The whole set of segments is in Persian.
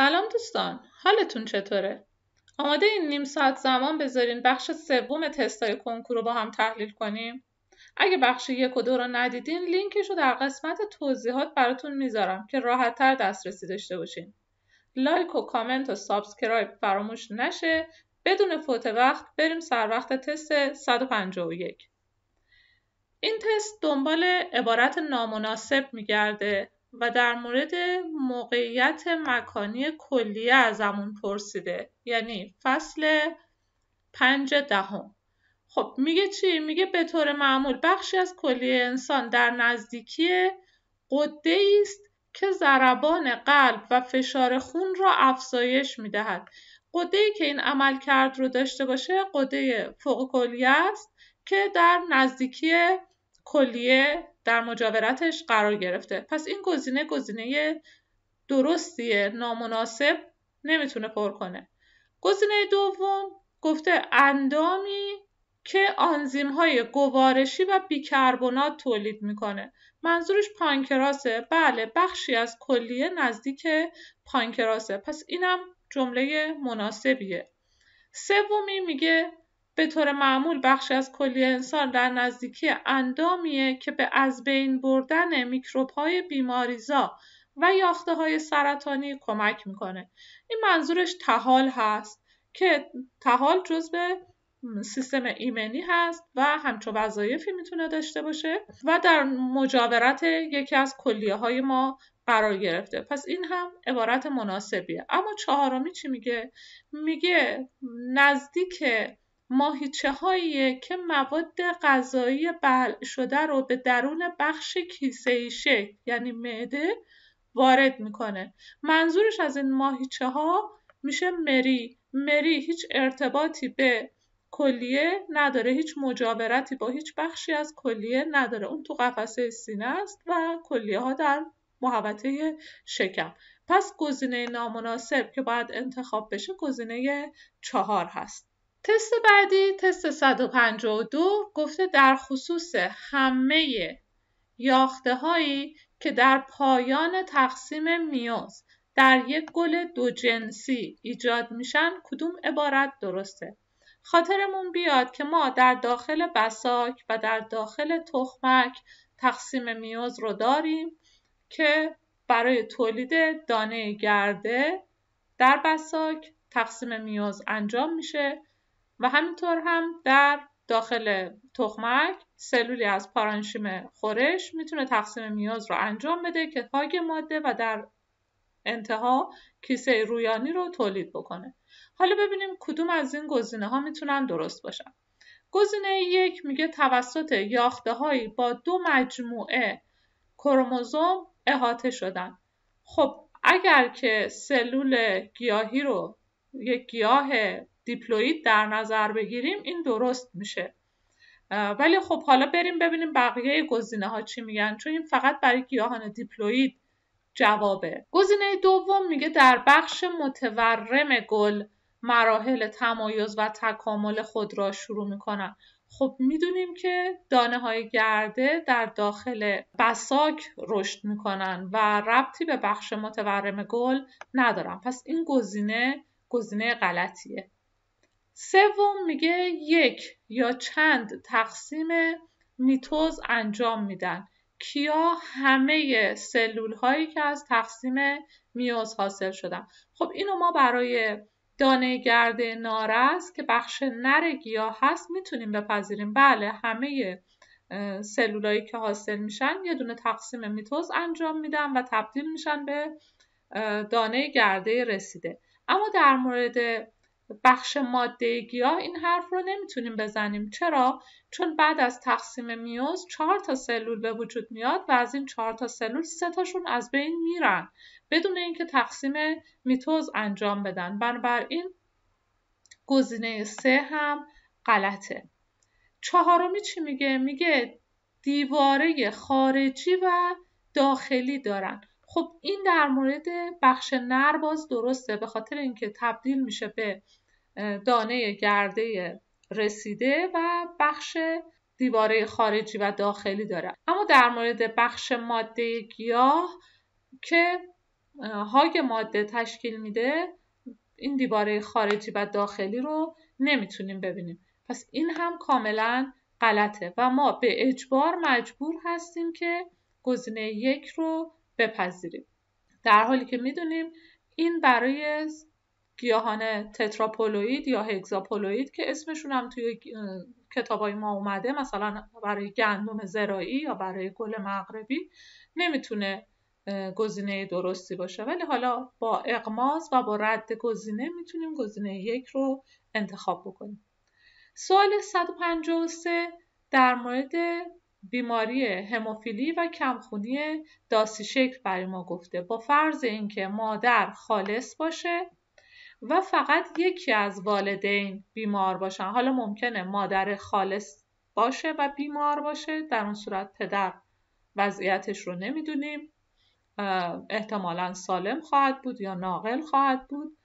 سلام دوستان حالتون چطوره آماده این نیم ساعت زمان بذارین بخش سوم تستای کنکور رو با هم تحلیل کنیم اگه بخش یک و دو رو ندیدین لینکش رو در قسمت توضیحات براتون میذارم که راحتتر دسترسی داشته باشین لایک و کامنت و سابسکرایب فراموش نشه بدون فوت وقت بریم سر وقت تست 151 این تست دنبال عبارت نامناسب میگرده و در مورد موقعیت مکانی کلیه ازمون پرسیده یعنی فصل پنج دهم خب میگه چی؟ میگه به طور معمول بخشی از کلیه انسان در نزدیکی قده است که ضربان قلب و فشار خون را افزایش میدهد قده ای که این عمل کرد رو داشته باشه قده فوق کلیه است که در نزدیکی کلیه در مجاورتش قرار گرفته پس این گزینه گزینه درستیه نامناسب نمیتونه پر کنه گزینه دوم گفته اندامی که آنزیم های گوارشی و بیکربنات تولید میکنه منظورش پانکراسه بله بخشی از کلیه نزدیک پانکراسه پس اینم جمله مناسبیه سومی میگه به طور معمول بخشی از کلیه انسان در نزدیکی اندامیه که به از بین بردن میکروب های بیماریزا و یاخته های سرطانی کمک میکنه. این منظورش تحال هست که تحال به سیستم ایمنی هست و همچون وظایفی میتونه داشته باشه و در مجاورت یکی از کلیه های ما قرار گرفته پس این هم عبارت مناسبیه اما چهارمی چی میگه؟ میگه نزدیک ماهیچه هاییه که مواد غذایی بلع شده رو به درون بخش کیسه شکل یعنی معده وارد میکنه منظورش از این ماهیچه ها میشه مری مری هیچ ارتباطی به کلیه نداره هیچ مجاورتی با هیچ بخشی از کلیه نداره اون تو قفسه سینه است و کلیه ها در محوطه شکم پس گزینه نامناسب که باید انتخاب بشه گزینه چهار هست تست بعدی تست 152 گفته در خصوص همه یاخته هایی که در پایان تقسیم میوز در یک گل دو جنسی ایجاد میشن کدوم عبارت درسته خاطرمون بیاد که ما در داخل بساک و در داخل تخمک تقسیم میوز رو داریم که برای تولید دانه گرده در بساک تقسیم میوز انجام میشه و همینطور هم در داخل تخمک سلولی از پارانشیم خورش میتونه تقسیم میاز رو انجام بده که پاگ ماده و در انتها کیسه رویانی رو تولید بکنه حالا ببینیم کدوم از این گزینه ها میتونن درست باشن گزینه یک میگه توسط یاخته هایی با دو مجموعه کروموزوم احاطه شدن خب اگر که سلول گیاهی رو یک گیاه دیپلوید در نظر بگیریم این درست میشه ولی خب حالا بریم ببینیم بقیه گزینه ها چی میگن چون این فقط برای گیاهان دیپلوید جوابه گزینه دوم میگه در بخش متورم گل مراحل تمایز و تکامل خود را شروع میکنن خب میدونیم که دانه های گرده در داخل بساک رشد میکنن و ربطی به بخش متورم گل ندارن پس این گزینه گزینه غلطیه سوم میگه یک یا چند تقسیم میتوز انجام میدن کیا همه سلول هایی که از تقسیم میوز حاصل شدن خب اینو ما برای دانه گرده نارس که بخش نر هست میتونیم بپذیریم بله همه سلولایی که حاصل میشن یه دونه تقسیم میتوز انجام میدن و تبدیل میشن به دانه گرده رسیده اما در مورد بخش ماده گیاه این حرف رو نمیتونیم بزنیم چرا چون بعد از تقسیم میوز چهار تا سلول به وجود میاد و از این چهار تا سلول سه تاشون از بین میرن بدون اینکه تقسیم میتوز انجام بدن بنابراین گزینه سه هم غلطه چهارمی چی میگه میگه دیواره خارجی و داخلی دارن خب این در مورد بخش نر باز درسته به خاطر اینکه تبدیل میشه به دانه گرده رسیده و بخش دیواره خارجی و داخلی داره اما در مورد بخش ماده گیاه که هاگ ماده تشکیل میده این دیواره خارجی و داخلی رو نمیتونیم ببینیم پس این هم کاملا غلطه و ما به اجبار مجبور هستیم که گزینه یک رو بپذیریم در حالی که میدونیم این برای گیاهان تتراپولوید یا هگزاپولوید که اسمشون هم توی کتابای ما اومده مثلا برای گندم زراعی یا برای گل مغربی نمیتونه گزینه درستی باشه ولی حالا با اقماز و با رد گزینه میتونیم گزینه یک رو انتخاب بکنیم سوال 153 در مورد بیماری هموفیلی و کمخونی داسی شکل برای ما گفته با فرض اینکه مادر خالص باشه و فقط یکی از والدین بیمار باشن حالا ممکنه مادر خالص باشه و بیمار باشه در اون صورت پدر وضعیتش رو نمیدونیم احتمالا سالم خواهد بود یا ناقل خواهد بود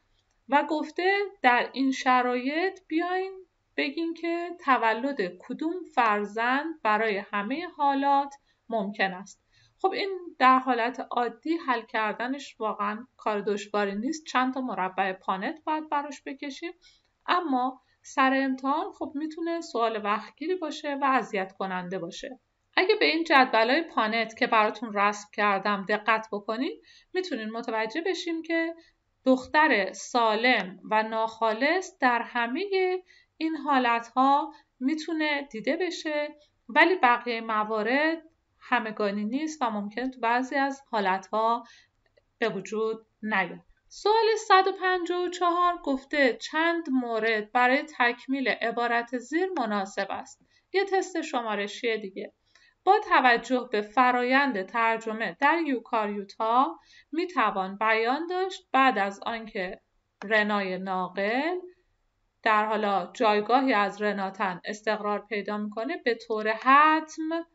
و گفته در این شرایط بیاین بگین که تولد کدوم فرزند برای همه حالات ممکن است خب این در حالت عادی حل کردنش واقعا کار دشواری نیست چند تا مربع پانت باید براش بکشیم اما سر امتحان خب میتونه سوال وقتگیری باشه و اذیت کننده باشه اگه به این جدولای پانت که براتون رسم کردم دقت بکنید میتونین متوجه بشیم که دختر سالم و ناخالص در همه این ها میتونه دیده بشه ولی بقیه موارد همگانی نیست و ممکن تو بعضی از ها به وجود نیاد سوال 154 گفته چند مورد برای تکمیل عبارت زیر مناسب است یه تست شمارشی دیگه با توجه به فرایند ترجمه در یوکاریوتا می توان بیان داشت بعد از آنکه رنای ناقل در حالا جایگاهی از رناتن استقرار پیدا میکنه به طور حتم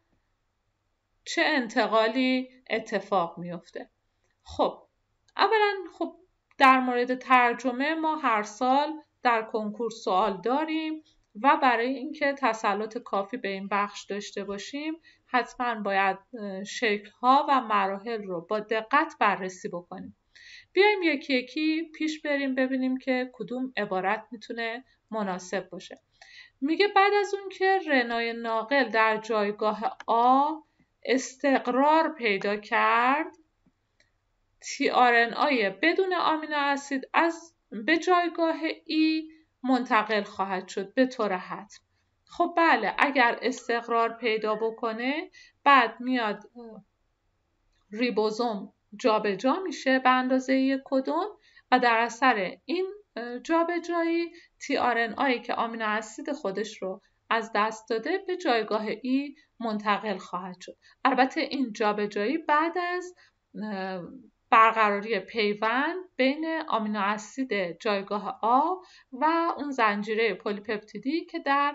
چه انتقالی اتفاق میفته خب اولا خب در مورد ترجمه ما هر سال در کنکور سوال داریم و برای اینکه تسلط کافی به این بخش داشته باشیم حتما باید شکل ها و مراحل رو با دقت بررسی بکنیم بیایم یکی یکی پیش بریم ببینیم که کدوم عبارت میتونه مناسب باشه میگه بعد از اون که رنای ناقل در جایگاه آ استقرار پیدا کرد تی آی بدون آمینو اسید از به جایگاه ای منتقل خواهد شد به طور حتم خب بله اگر استقرار پیدا بکنه بعد میاد ریبوزوم جابجا جا میشه به اندازه یک کدوم و در اثر این جابجایی تی که آمینو اسید خودش رو از دست داده به جایگاه ای منتقل خواهد شد البته این جابجایی بعد از برقراری پیوند بین آمینو جایگاه آ و اون زنجیره پلیپپتیدی که در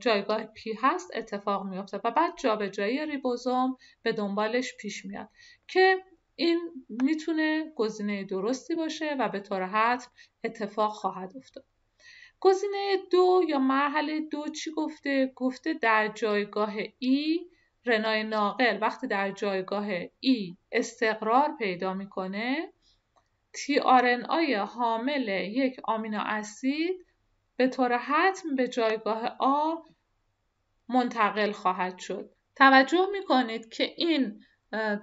جایگاه پی هست اتفاق میفته و بعد جابجایی ریبوزوم به دنبالش پیش میاد که این میتونه گزینه درستی باشه و به طور حتم اتفاق خواهد افتاد گزینه دو یا مرحله دو چی گفته؟ گفته در جایگاه ای رنای ناقل وقتی در جایگاه ای استقرار پیدا میکنه تی آی حامل یک آمینو اسید به طور حتم به جایگاه آ منتقل خواهد شد. توجه می که این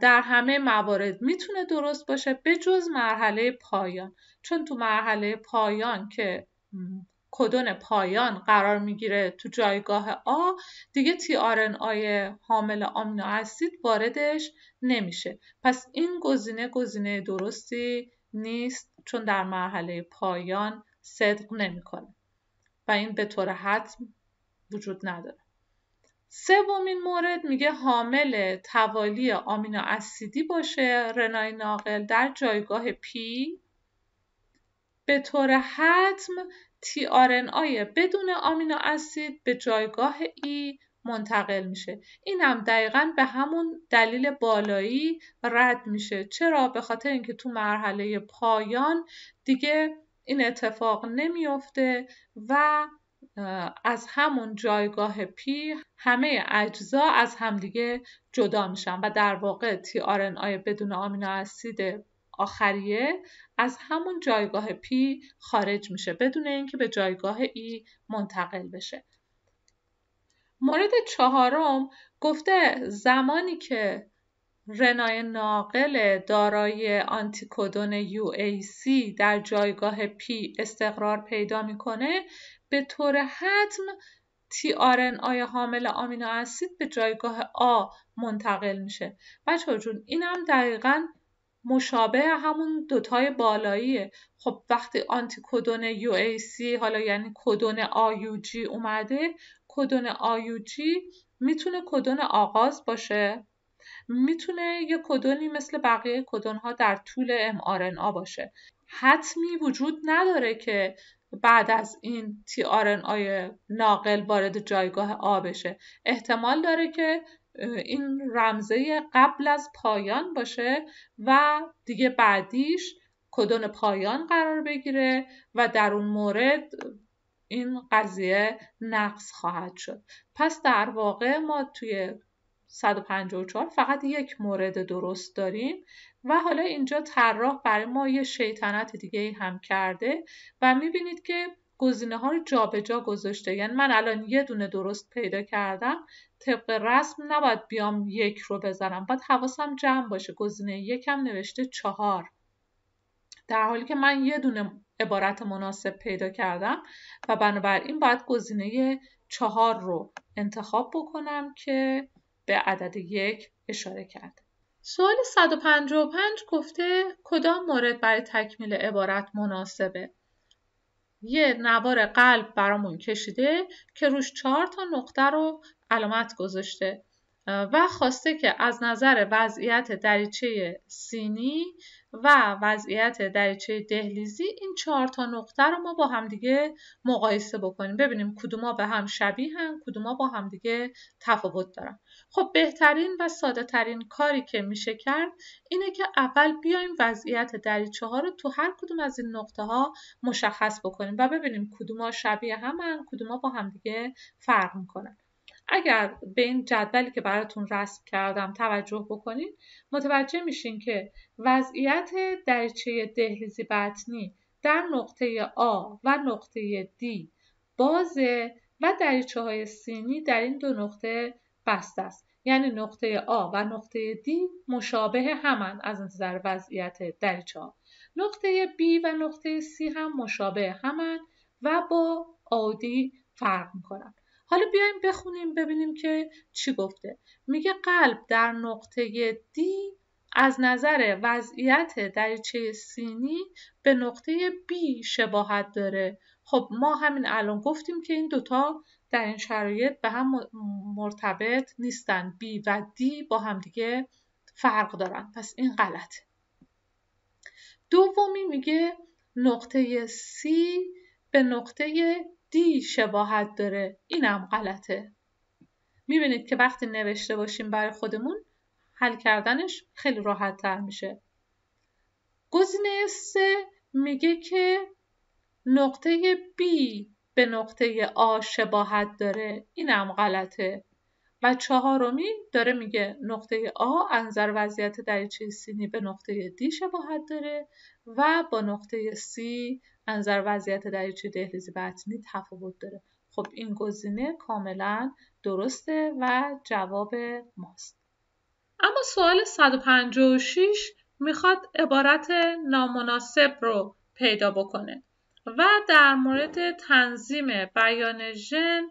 در همه موارد میتونه درست باشه به جز مرحله پایان چون تو مرحله پایان که کدون پایان قرار میگیره تو جایگاه آ دیگه تی آرن آی حامل آمینو اسید واردش نمیشه پس این گزینه گزینه درستی نیست چون در مرحله پایان صدق نمیکنه و این به طور حتم وجود نداره سومین مورد میگه حامل توالی آمینو اسیدی باشه رنای ناقل در جایگاه پی به طور حتم تی آرن آی بدون آمینو اسید به جایگاه ای e منتقل میشه این هم دقیقا به همون دلیل بالایی رد میشه چرا به خاطر اینکه تو مرحله پایان دیگه این اتفاق نمیفته و از همون جایگاه پی همه اجزا از همدیگه جدا میشن و در واقع تی آی بدون آمینو اسید آخریه از همون جایگاه پی خارج میشه بدون اینکه به جایگاه ای منتقل بشه مورد چهارم گفته زمانی که رنای ناقل دارای آنتیکودون UAC در جایگاه P استقرار پیدا میکنه به طور حتم تی آرن آی حامل آمینو اسید به جایگاه آ منتقل میشه بچه جون هم دقیقا مشابه همون دوتای بالاییه خب وقتی آنتی کدون یو حالا یعنی کدون جی اومده کدون جی میتونه کدون آغاز باشه میتونه یه کدونی مثل بقیه کدون ها در طول ام باشه حتمی وجود نداره که بعد از این تی آی ناقل وارد جایگاه آبشه بشه احتمال داره که این رمزه قبل از پایان باشه و دیگه بعدیش کدون پایان قرار بگیره و در اون مورد این قضیه نقص خواهد شد پس در واقع ما توی 154 فقط یک مورد درست داریم و حالا اینجا طراح برای ما یه شیطنت دیگه هم کرده و میبینید که گزینه ها رو جابجا گذاشته یعنی من الان یه دونه درست پیدا کردم طبق رسم نباید بیام یک رو بزنم باید حواسم جمع باشه گزینه یکم نوشته چهار در حالی که من یه دونه عبارت مناسب پیدا کردم و بنابراین باید گزینه چهار رو انتخاب بکنم که به عدد یک اشاره کرده. سوال 155 گفته کدام مورد برای تکمیل عبارت مناسبه یه نوار قلب برامون کشیده که روش چهار تا نقطه رو علامت گذاشته و خواسته که از نظر وضعیت دریچه سینی و وضعیت دریچه دهلیزی این چهار تا نقطه رو ما با همدیگه مقایسه بکنیم ببینیم کدوما به هم شبیه هم کدوما با همدیگه تفاوت دارن خب بهترین و ساده ترین کاری که میشه کرد اینه که اول بیایم وضعیت دریچه ها رو تو هر کدوم از این نقطه ها مشخص بکنیم و ببینیم کدوما شبیه همن کدوما با همدیگه فرق میکنن اگر به این جدولی که براتون رسم کردم توجه بکنید متوجه میشین که وضعیت دریچه دهلیزی بطنی در نقطه آ و نقطه D بازه و دریچه های سینی در این دو نقطه بسته است یعنی نقطه آ و نقطه D مشابه همان از نظر وضعیت دریچه ها نقطه B و نقطه C هم مشابه همان و با آدی فرق میکنند حالا بیایم بخونیم ببینیم که چی گفته میگه قلب در نقطه دی از نظر وضعیت دریچه سینی به نقطه بی شباهت داره خب ما همین الان گفتیم که این دوتا در این شرایط به هم مرتبط نیستن B و D با همدیگه فرق دارن پس این غلطه دومی میگه نقطه C به نقطه دی شباهت داره اینم غلطه میبینید که وقتی نوشته باشیم برای خودمون حل کردنش خیلی راحت تر میشه گزینه سه میگه که نقطه B به نقطه A شباهت داره اینم غلطه و چهارمی داره میگه نقطه A انظر وضعیت دریچه سینی به نقطه D شباهت داره و با نقطه C انظر وضعیت دریچه دهلیز بطنی تفاوت داره خب این گزینه کاملا درسته و جواب ماست اما سوال 156 میخواد عبارت نامناسب رو پیدا بکنه و در مورد تنظیم بیان ژن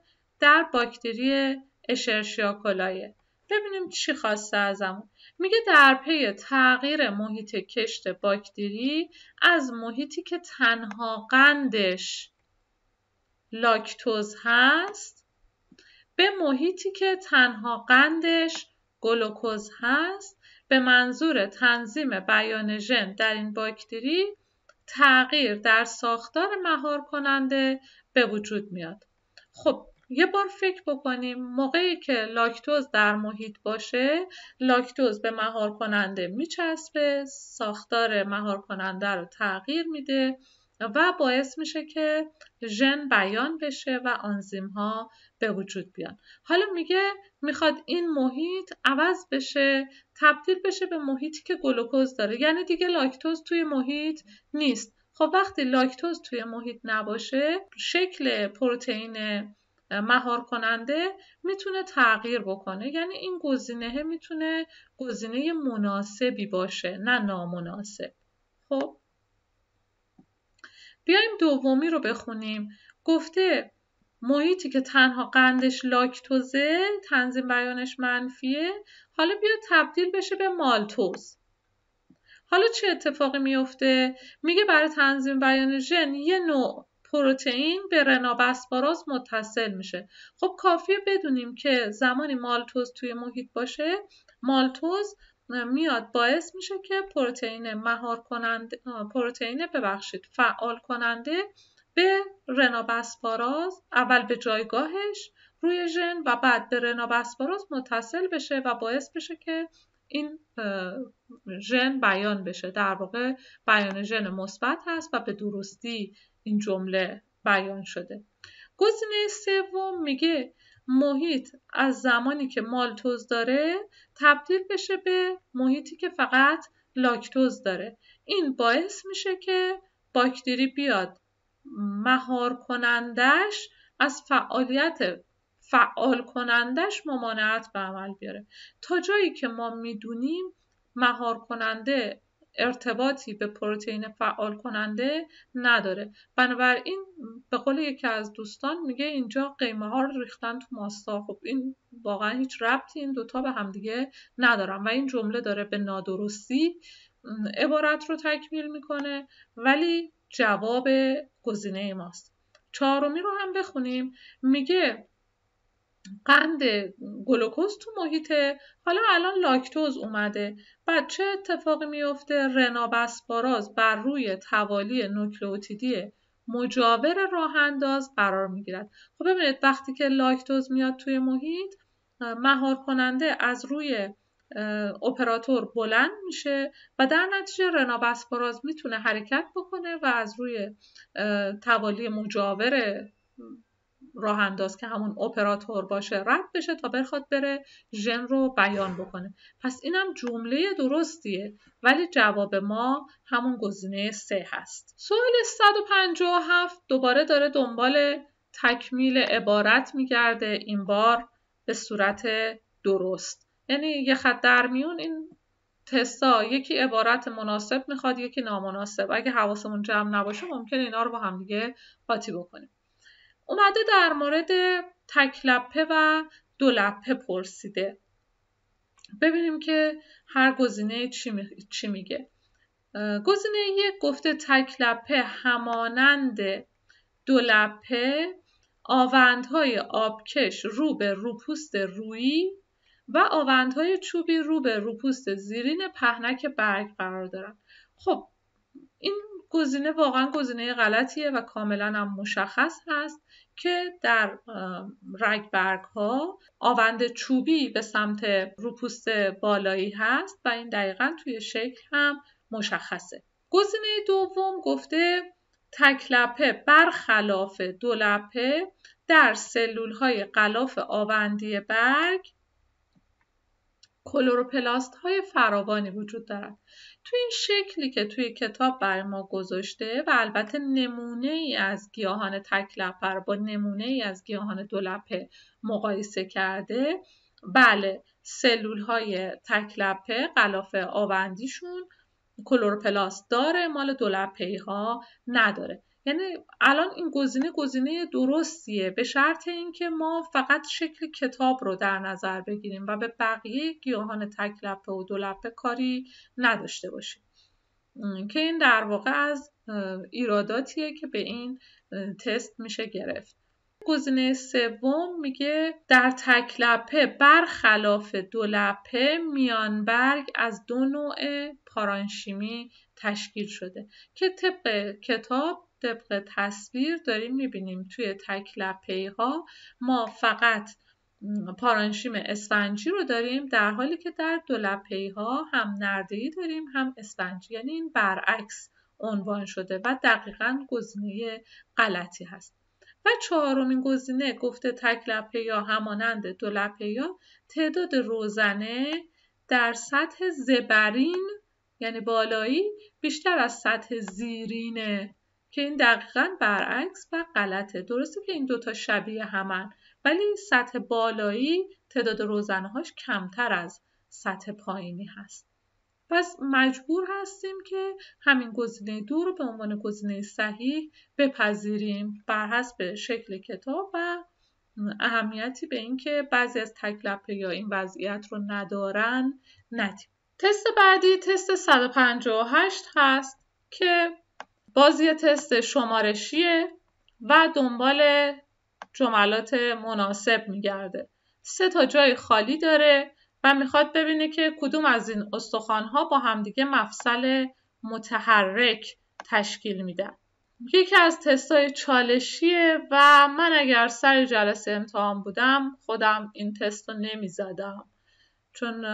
در باکتری اشرشیا کلایه ببینیم چی خواسته ازمون میگه در پی تغییر محیط کشت باکتری از محیطی که تنها قندش لاکتوز هست به محیطی که تنها قندش گلوکوز هست به منظور تنظیم بیان ژن در این باکتری تغییر در ساختار مهار کننده به وجود میاد خب یه بار فکر بکنیم موقعی که لاکتوز در محیط باشه لاکتوز به مهار کننده میچسبه ساختار مهار کننده رو تغییر میده و باعث میشه که ژن بیان بشه و آنزیم ها به وجود بیان حالا میگه میخواد این محیط عوض بشه تبدیل بشه به محیطی که گلوکوز داره یعنی دیگه لاکتوز توی محیط نیست خب وقتی لاکتوز توی محیط نباشه شکل پروتئین مهار کننده میتونه تغییر بکنه یعنی این گزینه میتونه گزینه مناسبی باشه نه نامناسب خب بیایم دومی رو بخونیم گفته محیطی که تنها قندش لاکتوزه تنظیم بیانش منفیه حالا بیا تبدیل بشه به مالتوز حالا چه اتفاقی میفته میگه برای تنظیم بیان ژن یه نوع پروتئین به رنابسپاراز متصل میشه خب کافیه بدونیم که زمانی مالتوز توی محیط باشه مالتوز میاد باعث میشه که پروتئین مهار کننده پروتئین ببخشید فعال کننده به رنابسپاراز اول به جایگاهش روی ژن و بعد به رنابسپاراز متصل بشه و باعث بشه که این ژن بیان بشه در واقع بیان ژن مثبت هست و به درستی این جمله بیان شده گزینه سوم میگه محیط از زمانی که مالتوز داره تبدیل بشه به محیطی که فقط لاکتوز داره این باعث میشه که باکتری بیاد مهار کنندش از فعالیت فعال کنندش ممانعت به عمل بیاره تا جایی که ما میدونیم مهار کننده ارتباطی به پروتئین فعال کننده نداره بنابراین به قول یکی از دوستان میگه اینجا قیمه ها رو ریختن تو ماستا خب این واقعا هیچ ربطی این دوتا به همدیگه ندارن و این جمله داره به نادرستی عبارت رو تکمیل میکنه ولی جواب گزینه ماست چهارمی رو هم بخونیم میگه قند گلوکوز تو محیطه حالا الان لاکتوز اومده بعد چه اتفاقی میفته رنابسپاراز بر روی توالی نوکلئوتیدی مجاور راهانداز قرار میگیرد خب ببینید وقتی که لاکتوز میاد توی محیط مهار کننده از روی اپراتور بلند میشه و در نتیجه رنابسپاراز میتونه حرکت بکنه و از روی توالی مجاور راه انداز که همون اپراتور باشه رد بشه تا بخواد بره ژن رو بیان بکنه پس اینم جمله درستیه ولی جواب ما همون گزینه سه هست سوال 157 دوباره داره دنبال تکمیل عبارت میگرده این بار به صورت درست یعنی یه خط در میون این تستا یکی عبارت مناسب میخواد یکی نامناسب اگه حواسمون جمع نباشه ممکن اینا رو با هم دیگه قاطی بکنیم اومده در مورد تکلپه و دولپه پرسیده ببینیم که هر گزینه چی, میگه گزینه یک گفته تکلپه همانند دولپه آوندهای آبکش رو به روپوست رویی و آوندهای چوبی رو به روپوست زیرین پهنک برگ قرار دارن خب این گزینه واقعا گزینه غلطیه و کاملا هم مشخص هست که در برگ ها آوند چوبی به سمت روپوست بالایی هست و این دقیقا توی شکل هم مشخصه گزینه دوم گفته تکلپه برخلاف دولپه در سلول های قلاف آوندی برگ کلوروپلاست های فراوانی وجود دارد توی این شکلی که توی کتاب بر ما گذاشته و البته نمونه ای از گیاهان تکلپر با نمونه ای از گیاهان دولپه مقایسه کرده بله سلول های تکلپه غلاف آوندیشون کلورپلاست داره مال دولپه ها نداره یعنی الان این گزینه گزینه درستیه به شرط اینکه ما فقط شکل کتاب رو در نظر بگیریم و به بقیه گیاهان تک و دو لپه کاری نداشته باشیم که این در واقع از ایراداتیه که به این تست میشه گرفت گزینه سوم میگه در تکلپه برخلاف دولپه برگ از دو نوع پارانشیمی تشکیل شده که طبق کتاب طبق تصویر داریم میبینیم توی تک ها ما فقط پارانشیم اسفنجی رو داریم در حالی که در دو ها هم نرده داریم هم اسفنجی یعنی این برعکس عنوان شده و دقیقا گزینه غلطی هست و چهارمین گزینه گفته تک لپه یا همانند دو لپه یا تعداد روزنه در سطح زبرین یعنی بالایی بیشتر از سطح زیرین که این دقیقا برعکس و غلطه درسته که این دوتا شبیه همن ولی سطح بالایی تعداد هاش کمتر از سطح پایینی هست پس مجبور هستیم که همین گزینه دو رو به عنوان گزینه صحیح بپذیریم بر حسب شکل کتاب و اهمیتی به اینکه بعضی از تکلپه یا این وضعیت رو ندارن ندیم تست بعدی تست 158 هست که بازی تست شمارشیه و دنبال جملات مناسب میگرده سه تا جای خالی داره و میخواد ببینه که کدوم از این استخوانها با همدیگه مفصل متحرک تشکیل میدن یکی از تستای چالشیه و من اگر سر جلسه امتحان بودم خودم این تست رو نمیزدم چون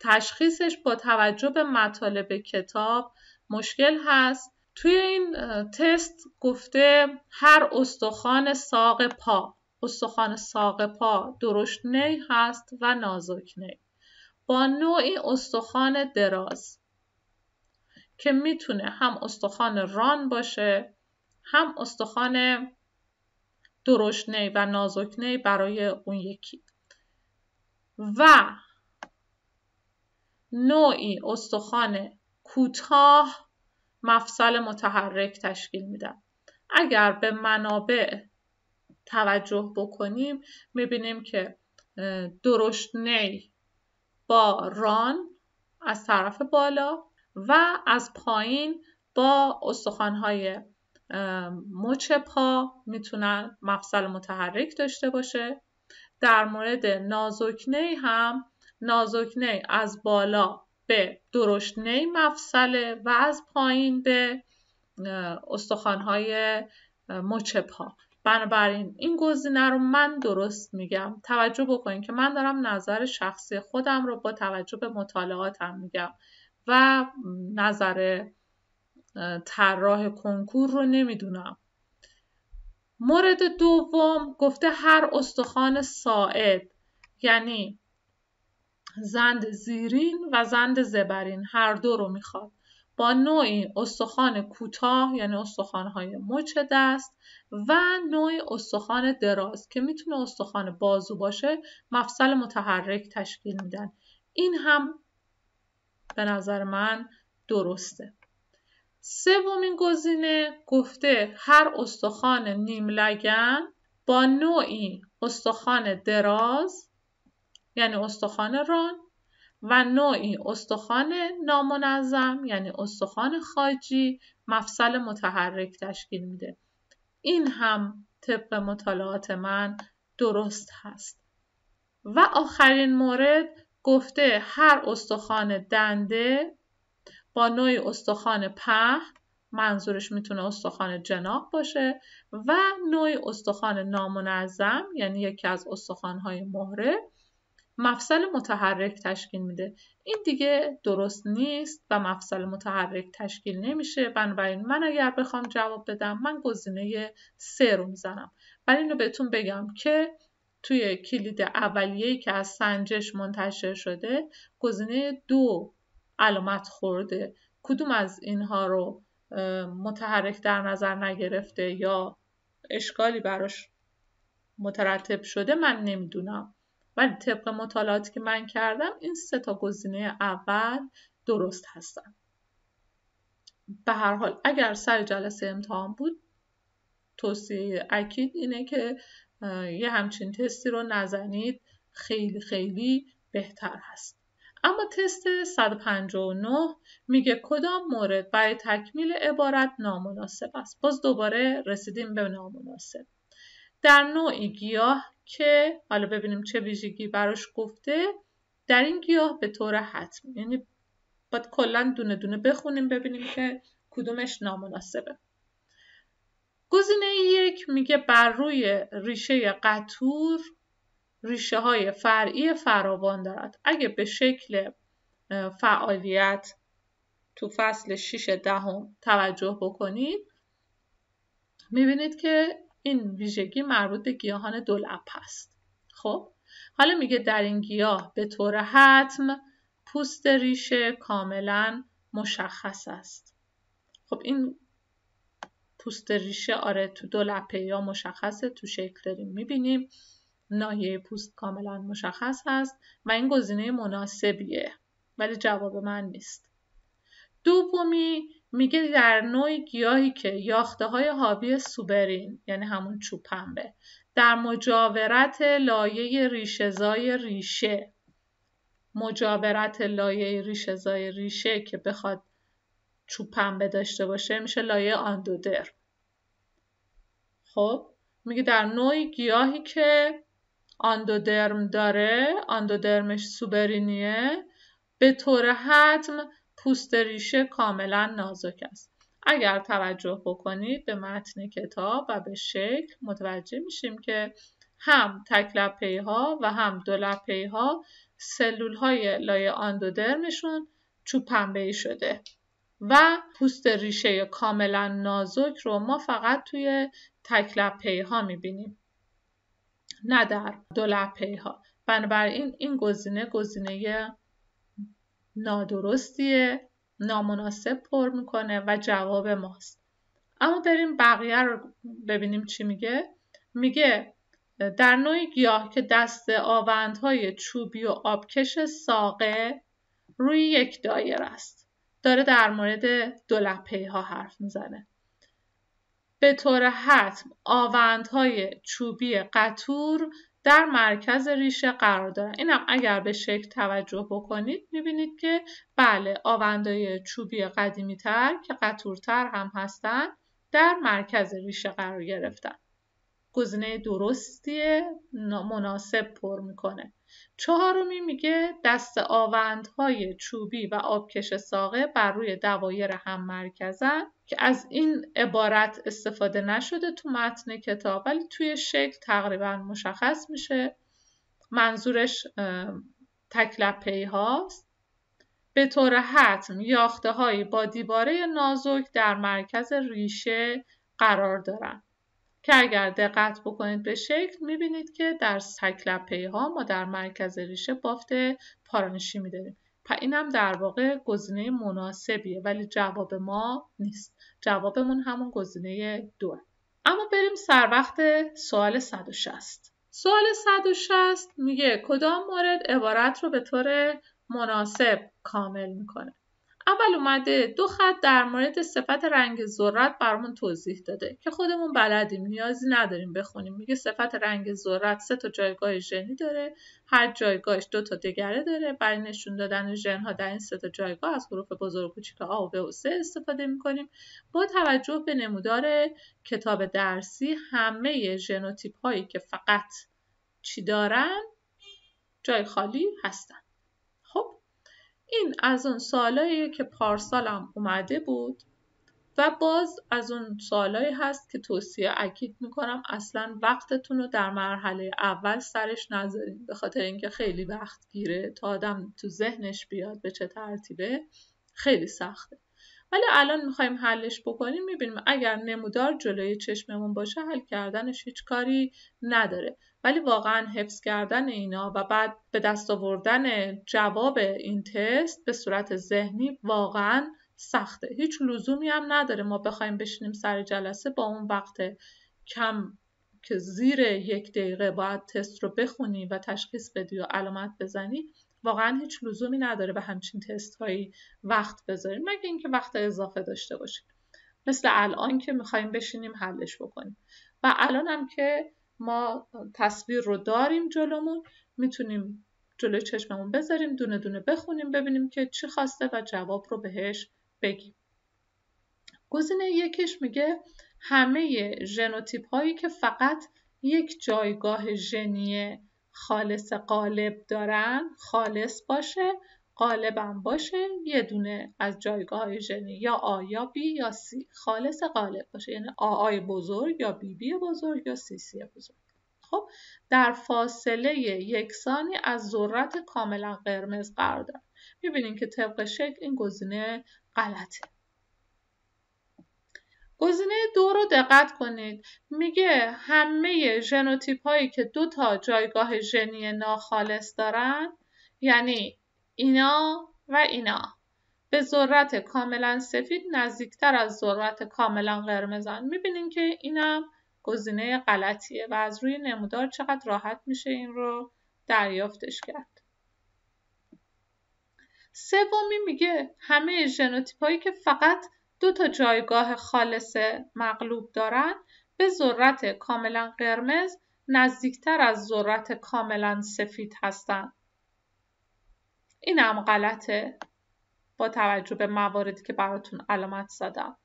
تشخیصش با توجه به مطالب کتاب مشکل هست توی این تست گفته هر استخوان ساق پا استخوان ساق پا درشت نی هست و نازک نی با نوعی استخوان دراز که میتونه هم استخوان ران باشه هم استخوان درشت نی و نازک نی برای اون یکی و نوعی استخوان کوتاه مفصل متحرک تشکیل میدن اگر به منابع توجه بکنیم میبینیم که درشت نی با ران از طرف بالا و از پایین با استخوانهای مچ پا میتونن مفصل متحرک داشته باشه در مورد نازکنی هم نازکنی از بالا به درشنه مفصله و از پایین به استخوانهای مچ پا بنابراین این گزینه رو من درست میگم توجه بکنید که من دارم نظر شخصی خودم رو با توجه به مطالعاتم میگم و نظر طراح کنکور رو نمیدونم مورد دوم گفته هر استخوان ساعد یعنی زند زیرین و زند زبرین هر دو رو میخواد با نوعی استخوان کوتاه یعنی های مچ دست و نوعی استخوان دراز که میتونه استخوان بازو باشه مفصل متحرک تشکیل میدن این هم به نظر من درسته سومین گزینه گفته هر استخوان نیم لگن با نوعی استخوان دراز یعنی استخوان ران و نوعی استخوان نامنظم یعنی استخوان خاجی مفصل متحرک تشکیل میده این هم طبق مطالعات من درست هست و آخرین مورد گفته هر استخوان دنده با نوعی استخوان په منظورش میتونه استخوان جناق باشه و نوعی استخوان نامنظم یعنی یکی از استخوانهای مهره مفصل متحرک تشکیل میده این دیگه درست نیست و مفصل متحرک تشکیل نمیشه بنابراین من اگر بخوام جواب بدم من گزینه سه رو میزنم ولی اینو بهتون بگم که توی کلید اولیه‌ای که از سنجش منتشر شده گزینه دو علامت خورده کدوم از اینها رو متحرک در نظر نگرفته یا اشکالی براش مترتب شده من نمیدونم ولی طبق مطالعاتی که من کردم این سه تا گزینه اول درست هستن به هر حال اگر سر جلسه امتحان بود توصیه اکید اینه که یه همچین تستی رو نزنید خیلی خیلی بهتر هست اما تست 159 میگه کدام مورد برای تکمیل عبارت نامناسب است باز دوباره رسیدیم به نامناسب در نوعی گیاه که حالا ببینیم چه ویژگی براش گفته در این گیاه به طور حتم یعنی باید کلا دونه دونه بخونیم ببینیم که کدومش نامناسبه گزینه یک میگه بر روی ریشه قطور ریشه های فرعی فراوان دارد اگه به شکل فعالیت تو فصل 6 دهم توجه بکنید میبینید که این ویژگی مربوط به گیاهان دولپ است خب حالا میگه در این گیاه به طور حتم پوست ریشه کاملا مشخص است خب این پوست ریشه آره تو دو لپه یا مشخصه تو شکل داریم میبینیم ناحیه پوست کاملا مشخص هست و این گزینه مناسبیه ولی جواب من نیست دومی میگه در نوع گیاهی که یاخته های حاوی سوبرین یعنی همون چوب پنبه در مجاورت لایه ریشهزای ریشه مجاورت لایه ریشهزای ریشه که بخواد چوب پنبه داشته باشه میشه لایه آندودر خب میگه در نوع گیاهی که آندودرم داره آندودرمش سوبرینیه به طور حتم پوست ریشه کاملا نازک است اگر توجه بکنید به متن کتاب و به شکل متوجه میشیم که هم تکلپی ها و هم دولپی ها سلول های لایه آندودرمشون چوب پنبه شده و پوست ریشه کاملا نازک رو ما فقط توی تکلپی ها میبینیم نه در دولپی ها بنابراین این گزینه گزینه نادرستیه نامناسب پر میکنه و جواب ماست اما بریم بقیه رو ببینیم چی میگه میگه در نوع گیاه که دست آوندهای چوبی و آبکش ساقه روی یک دایر است داره در مورد لپه ها حرف میزنه به طور حتم آوندهای چوبی قطور در مرکز ریشه قرار دارن اینم اگر به شکل توجه بکنید میبینید که بله آوندای چوبی قدیمی تر که قطورتر هم هستن در مرکز ریشه قرار گرفتن گزینه درستیه مناسب پر میکنه چهارمی میگه دست آوندهای چوبی و آبکش ساقه بر روی دوایر هم مرکزن که از این عبارت استفاده نشده تو متن کتاب ولی توی شکل تقریبا مشخص میشه منظورش تکلپی هاست به طور حتم یاخته هایی با دیواره نازک در مرکز ریشه قرار دارند. که اگر دقت بکنید به شکل میبینید که در سکلپه ها ما در مرکز ریشه بافت پارانشی داریم این هم در واقع گزینه مناسبیه ولی جواب ما نیست جوابمون همون گزینه دو. اما بریم سر وقت سوال 160 سوال 160 میگه کدام مورد عبارت رو به طور مناسب کامل میکنه اول اومده دو خط در مورد صفت رنگ ذرت برامون توضیح داده که خودمون بلدیم نیازی نداریم بخونیم میگه صفت رنگ ذرت سه تا جایگاه ژنی داره هر جایگاهش دو تا دگره داره برای نشون دادن ژنها در این سه تا جایگاه از حروف بزرگ و کوچیک آ و ب و سه استفاده میکنیم با توجه به نمودار کتاب درسی همه ژنوتیپ هایی که فقط چی دارن جای خالی هستن این از اون سالایی که پارسالم اومده بود و باز از اون سالایی هست که توصیه اکید میکنم اصلا وقتتون رو در مرحله اول سرش نذارید به خاطر اینکه خیلی وقت گیره تا آدم تو ذهنش بیاد به چه ترتیبه خیلی سخته ولی الان میخوایم حلش بکنیم میبینیم اگر نمودار جلوی چشممون باشه حل کردنش هیچ کاری نداره ولی واقعا حفظ کردن اینا و بعد به دست آوردن جواب این تست به صورت ذهنی واقعا سخته هیچ لزومی هم نداره ما بخوایم بشینیم سر جلسه با اون وقت کم که زیر یک دقیقه باید تست رو بخونی و تشخیص بدی و علامت بزنی واقعا هیچ لزومی نداره به همچین تست هایی وقت بذاریم مگه اینکه وقت اضافه داشته باشیم مثل الان که میخوایم بشینیم حلش بکنیم و الان هم که ما تصویر رو داریم جلومون میتونیم جلوی چشممون بذاریم دونه دونه بخونیم ببینیم که چی خواسته و جواب رو بهش بگیم گزینه یکیش میگه همه ژنوتیپ هایی که فقط یک جایگاه ژنیه، خالص قالب دارن خالص باشه قالبم باشه یه دونه از جایگاه های ژنی یا آ یا بی یا سی خالص قالب باشه یعنی آ بزرگ یا بی بی بزرگ یا سی سی بزرگ خب در فاصله یکسانی از ذرت کاملا قرمز قرار دارن میبینیم که طبق شکل این گزینه غلطه گزینه دو دقت کنید میگه همه ژنوتیپ هایی که دو تا جایگاه ژنی ناخالص دارن یعنی اینا و اینا به ذرت کاملا سفید نزدیکتر از ذرت کاملا قرمزن میبینین که اینم گزینه غلطیه و از روی نمودار چقدر راحت میشه این رو دریافتش کرد سومی میگه همه ژنوتیپ هایی که فقط دو تا جایگاه خالص مغلوب دارند، به ذرت کاملا قرمز نزدیکتر از ذرت کاملا سفید هستند. این هم غلطه با توجه به مواردی که براتون علامت زدم.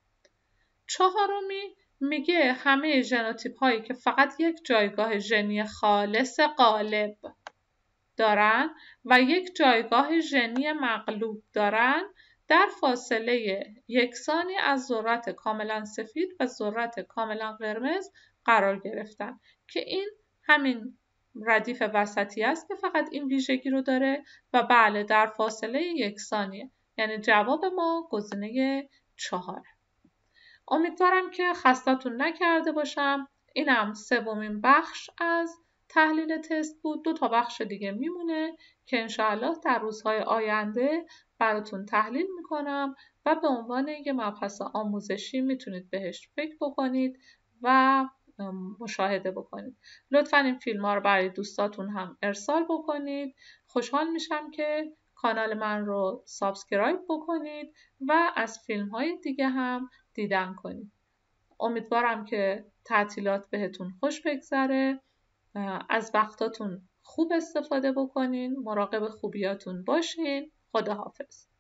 چهارمی میگه همه ژنوتیپ هایی که فقط یک جایگاه ژنی خالص غالب دارن و یک جایگاه ژنی مغلوب دارن در فاصله یک یکسانی از ذرت کاملا سفید و ذرت کاملا قرمز قرار گرفتن که این همین ردیف وسطی است که فقط این ویژگی رو داره و بله در فاصله یک ثانیه. یعنی جواب ما گزینه چهاره امیدوارم که خستتون نکرده باشم اینم سومین بخش از تحلیل تست بود دو تا بخش دیگه میمونه که انشاءالله در روزهای آینده براتون تحلیل میکنم و به عنوان یه مبحث آموزشی میتونید بهش فکر بکنید و مشاهده بکنید لطفا این فیلم ها رو برای دوستاتون هم ارسال بکنید خوشحال میشم که کانال من رو سابسکرایب بکنید و از فیلم های دیگه هم دیدن کنید امیدوارم که تعطیلات بهتون خوش بگذره از وقتاتون خوب استفاده بکنین مراقب خوبیاتون باشین خداحافظ